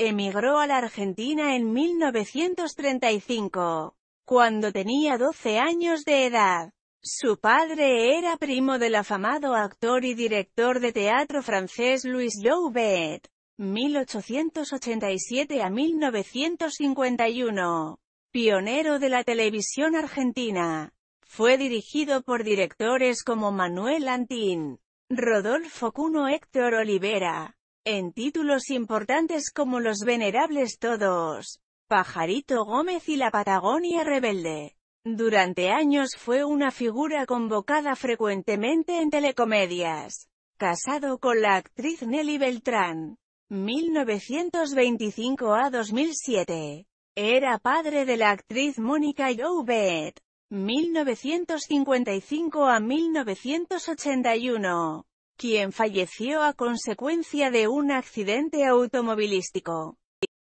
Emigró a la Argentina en 1935, cuando tenía 12 años de edad. Su padre era primo del afamado actor y director de teatro francés Louis Louvet, 1887 a 1951, pionero de la televisión argentina. Fue dirigido por directores como Manuel Antín, Rodolfo Cuno Héctor Olivera, en títulos importantes como Los Venerables Todos, Pajarito Gómez y la Patagonia Rebelde. Durante años fue una figura convocada frecuentemente en telecomedias. Casado con la actriz Nelly Beltrán, 1925 a 2007. Era padre de la actriz Mónica Jouvet, 1955 a 1981 quien falleció a consecuencia de un accidente automovilístico.